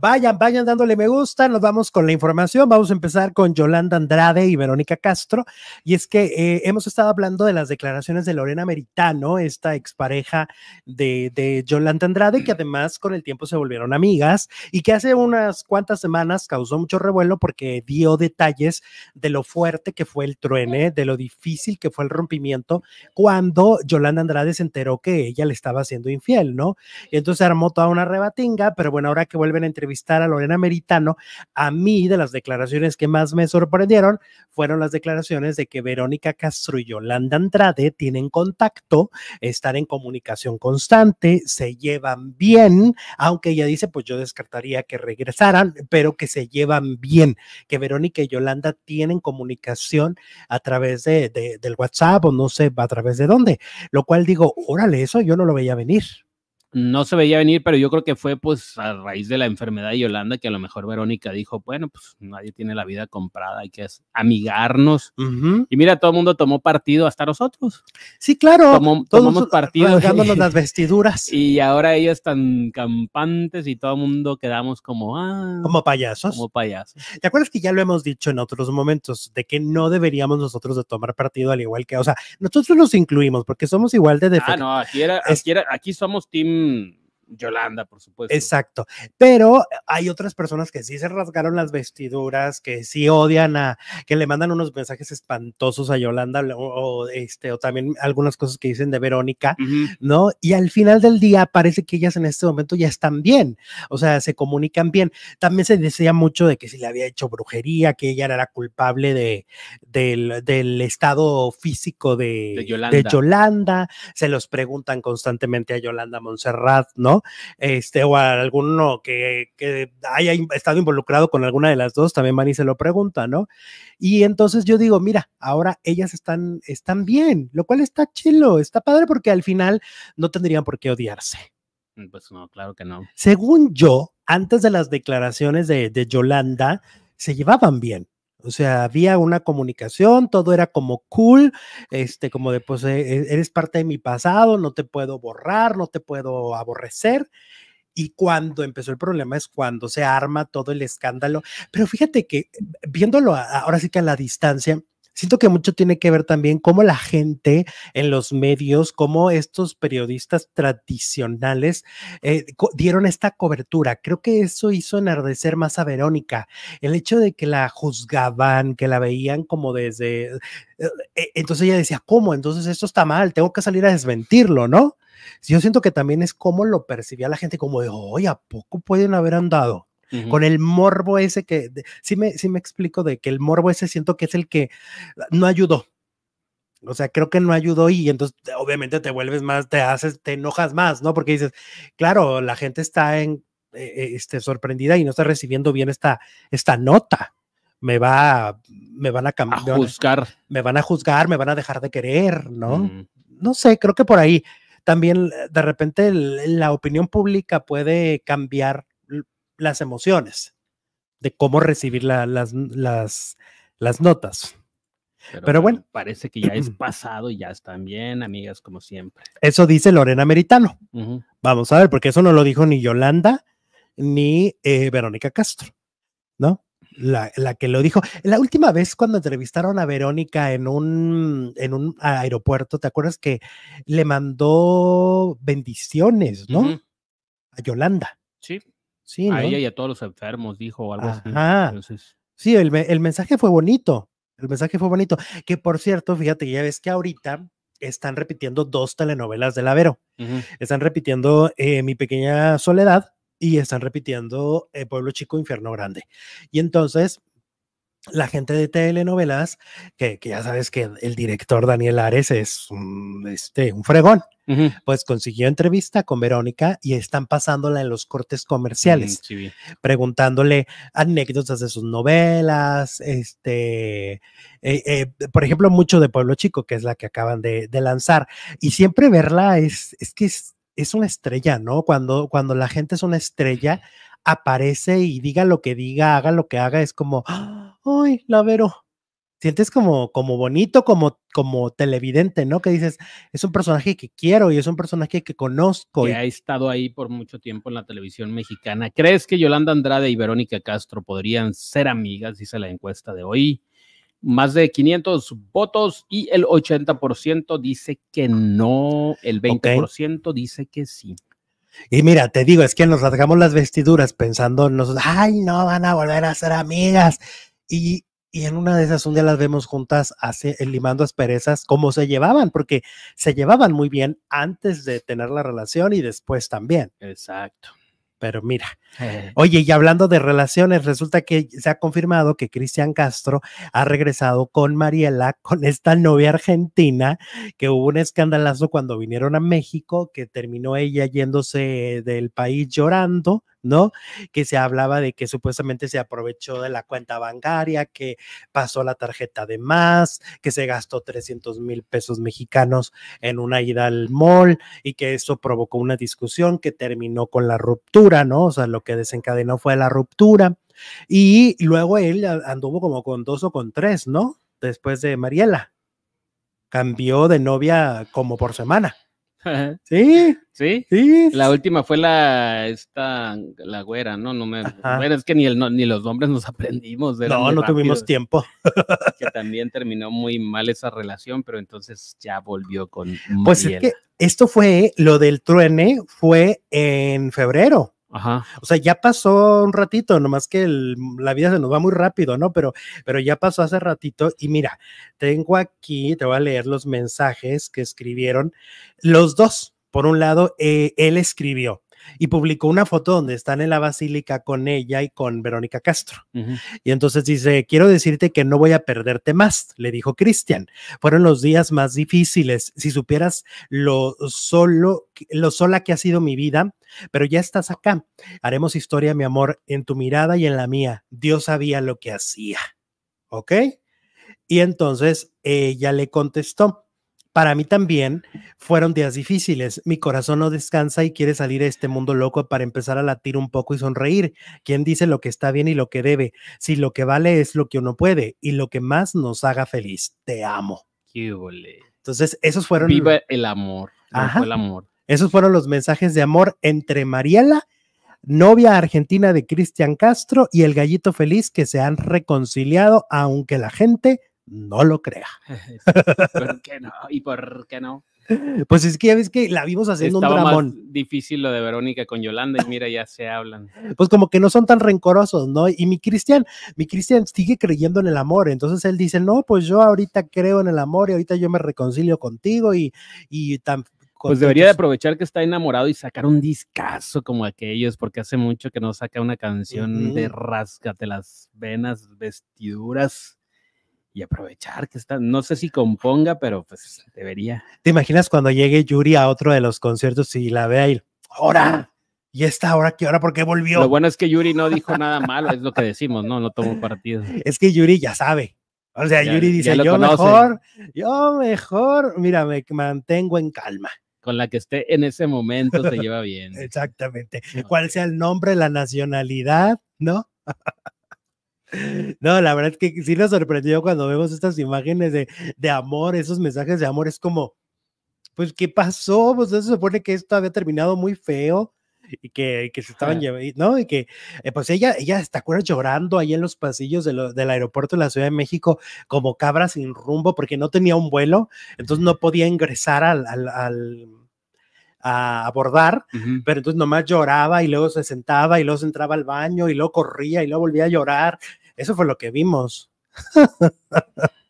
vayan, vayan dándole me gusta, nos vamos con la información. Vamos a empezar con Yolanda Andrade y Verónica Castro. Y es que eh, hemos estado hablando de las declaraciones de Lorena Meritano, esta expareja de, de Yolanda Andrade, que además con el tiempo se volvieron amigas y que hace unas cuantas semanas causó mucho revuelo porque dio detalles de lo fuerte que fue el truene, de lo difícil que fue el rompimiento cuando Yolanda Andrade se enteró que ella le estaba haciendo infiel, ¿no? Y entonces armó toda una rebatinga, pero bueno, ahora que vuelven a entrevistar a Lorena Meritano, a mí de las declaraciones que más me sorprendieron fueron las declaraciones de que Verónica Castro y Yolanda Andrade tienen contacto, están en comunicación constante, se llevan bien, aunque ella dice, pues yo descartaría que regresaran, pero que se llevan bien, que Verónica y Yolanda tienen comunicación a través de, del WhatsApp o no sé, a través de dónde, lo cual digo, órale, eso yo no lo veía venir no se veía venir, pero yo creo que fue pues a raíz de la enfermedad de Yolanda que a lo mejor Verónica dijo, bueno, pues nadie tiene la vida comprada, hay que amigarnos. Y mira, todo el mundo tomó partido hasta nosotros. Sí, claro. tomamos partido. las vestiduras. Y ahora ellos están campantes y todo el mundo quedamos como, ah. Como payasos. Como payasos. ¿Te acuerdas que ya lo hemos dicho en otros momentos de que no deberíamos nosotros de tomar partido al igual que, o sea, nosotros nos incluimos porque somos igual de defensa? Ah, no, aquí, aquí, era, aquí somos team Mm. Yolanda, por supuesto. Exacto. Pero hay otras personas que sí se rasgaron las vestiduras, que sí odian a, que le mandan unos mensajes espantosos a Yolanda o, este, o también algunas cosas que dicen de Verónica, ¿no? Y al final del día parece que ellas en este momento ya están bien, o sea, se comunican bien. También se decía mucho de que si le había hecho brujería, que ella era la culpable de, del, estado físico de, Yolanda. de Yolanda. Se los preguntan constantemente a Yolanda Montserrat, ¿no? Este, o a alguno que, haya estado involucrado con alguna de las dos, también van se lo pregunta, ¿no? Y entonces yo digo, mira, ahora ellas están, están bien, lo cual está chilo, está padre porque al final no tendrían por qué odiarse. Mm, pues no, claro que no. Según yo, antes de las declaraciones de, de Yolanda, se llevaban bien. O sea, había una comunicación, todo era como cool, este, como de, pues, e, e, eres parte de mi pasado, no te puedo borrar, no te puedo aborrecer. Y cuando empezó el problema es cuando se arma todo el escándalo. Pero fíjate que viéndolo ahora sí que a la distancia, Siento que mucho tiene que ver también cómo la gente en los medios, cómo estos periodistas tradicionales eh, dieron esta cobertura. Creo que eso hizo enardecer más a Verónica. El hecho de que la juzgaban, que la veían como desde... Eh, eh, entonces ella decía, ¿cómo? Entonces esto está mal, tengo que salir a desmentirlo, ¿no? Yo siento que también es cómo lo percibía la gente, como de, oye, ¿a poco pueden haber andado? con el morbo ese que, sí, me, me explico de que el morbo ese siento que es el que no ayudó. O sea, creo que no ayudó y entonces obviamente te vuelves más, te haces, te enojas más, ¿no? Porque dices, claro, la gente está en, eh, eh, este, sorprendida y no está recibiendo bien esta, esta nota. Me va, me van a, a me juzgar. me van a juzgar, me van a dejar de querer, ¿no? No sé, creo que por ahí también de repente la opinión pública puede cambiar las emociones, de cómo recibir las, las, notas. Pero, bueno. Parece que ya es pasado y ya están bien, amigas, como siempre. Eso dice Lorena Meritano. Vamos a ver, porque eso no lo dijo ni Yolanda ni eh, Verónica Castro, ¿no? La, que lo dijo. La última vez cuando entrevistaron a Verónica en un, en un aeropuerto, ¿te acuerdas que le mandó bendiciones, ¿no? A Yolanda. Sí. Sí, A ella y a todos los enfermos, dijo algo así. Entonces... Sí, el, mensaje fue bonito. El mensaje fue bonito. Que por cierto, fíjate, ya ves que ahorita están repitiendo dos telenovelas de la Vero, Están repitiendo eh, Mi Pequeña Soledad y están repitiendo eh, Pueblo Chico, Infierno Grande. Y entonces la gente de telenovelas, que, que, ya sabes que el director Daniel Ares es un, este, un fregón, pues consiguió entrevista con Verónica y están pasándola en los cortes mm, comerciales, preguntándole anécdotas de sus novelas, este, eh, eh, por ejemplo, mucho de Pueblo Chico, que es la que acaban de, lanzar, y siempre verla es, es que es una estrella, ¿no? Cuando, cuando la gente es una estrella, aparece y diga lo que diga, haga lo que haga, es como, ¡Ah! ¡ay, la Vero! Sientes como, como bonito, como, como televidente, ¿no? Que dices, es un personaje que quiero y es un personaje que conozco. y ha estado ahí por mucho tiempo en la televisión mexicana. ¿Crees que Yolanda Andrade y Verónica Castro podrían ser amigas? Dice la encuesta de hoy. Más de 500 votos y el 80% dice que no, el 20% dice que sí. Y mira, te digo, es que nos rasgamos las vestiduras pensando, nos, ay, no van a volver a ser amigas. Y, y en una de esas, un día las vemos juntas hace, eh, limando asperezas, como se llevaban, porque se llevaban muy bien antes de tener la relación y después también. Exacto pero mira. Oye, y hablando de relaciones, resulta que se ha confirmado que Cristian Castro ha regresado con Mariela, con esta novia argentina, que hubo un escandalazo cuando vinieron a México, que terminó ella yéndose del país llorando ¿no? Que se hablaba de que supuestamente se aprovechó de la cuenta bancaria, que pasó la tarjeta de más, que se gastó 300 mil pesos mexicanos en una ida al mall y que eso provocó una discusión que terminó con la ruptura, ¿no? O sea, lo que desencadenó fue la ruptura. Y luego él anduvo como con dos o con tres, ¿no? Después de Mariela. Cambió de novia como por semana. Sí, sí, sí. La última fue la esta la güera, no, no me. Bueno, es que ni el ni los nombres nos aprendimos. No, no tuvimos tiempo. que también terminó muy mal esa relación, pero entonces ya volvió con. Pues es que esto fue lo del truene fue en febrero. Ajá. O sea, ya pasó un ratito, nomás que la vida se nos va muy rápido, ¿no? Pero, pero ya pasó hace ratito y mira, tengo aquí, te voy a leer los mensajes que escribieron los dos. Por un lado, eh, él escribió, y publicó una foto donde están en la basílica con ella y con Verónica Castro. Y entonces dice, quiero decirte que no voy a perderte más, le dijo Cristian. Fueron los días más difíciles. Si supieras lo solo, lo sola que ha sido mi vida, pero ya estás acá. Haremos historia, mi amor, en tu mirada y en la mía. Dios sabía lo que hacía. ¿Ok? Y entonces ella le contestó, para mí también fueron días difíciles. Mi corazón no descansa y quiere salir a este mundo loco para empezar a latir un poco y sonreír. ¿Quién dice lo que está bien y lo que debe? Si lo que vale es lo que uno puede y lo que más nos haga feliz. Te amo. Qué ole. Entonces, esos fueron. Viva el amor. Ajá. El amor. Esos fueron los mensajes de amor entre Mariela, novia argentina de Cristian Castro, y el gallito feliz que se han reconciliado, aunque la gente no lo crea. ¿Por qué no? ¿Y por qué no? Pues es que ya ves que la vimos haciendo un dramón. Más difícil lo de Verónica con Yolanda y mira, ya se hablan. Pues como que no son tan rencorosos, ¿no? Y mi Cristian, mi Cristian sigue creyendo en el amor, entonces él dice, no, pues yo ahorita creo en el amor y ahorita yo me reconcilio contigo y, y tan... Pues debería de aprovechar que está enamorado y sacar un discazo como aquellos, porque hace mucho que no saca una canción de rascate las venas, vestiduras y aprovechar que está, no sé si componga, pero pues debería. ¿Te imaginas cuando llegue Yuri a otro de los conciertos y la vea y, ahora, y está? ahora qué hora, por qué volvió? Lo bueno es que Yuri no dijo nada malo, es lo que decimos, no, no tomó partido. Es que Yuri ya sabe. O sea, Yuri dice, yo mejor, yo mejor, mira, me mantengo en calma con la que esté en ese momento se lleva bien. Exactamente. ¿Cuál sea el nombre, la nacionalidad, no? No, la verdad es que sí nos sorprendió cuando vemos estas imágenes de, de amor, esos mensajes de amor, es como, pues, ¿qué pasó? Pues se supone que esto había terminado muy feo y que, que se estaban llevando, ¿no? Y que, eh, pues ella, ella, ¿te acuerdas? Llorando ahí en los pasillos de del aeropuerto de la Ciudad de México como cabra sin rumbo porque no tenía un vuelo, entonces no podía ingresar al, al, a abordar, pero entonces nomás lloraba y luego se sentaba y luego se entraba al baño y luego corría y luego volvía a llorar eso fue lo que vimos.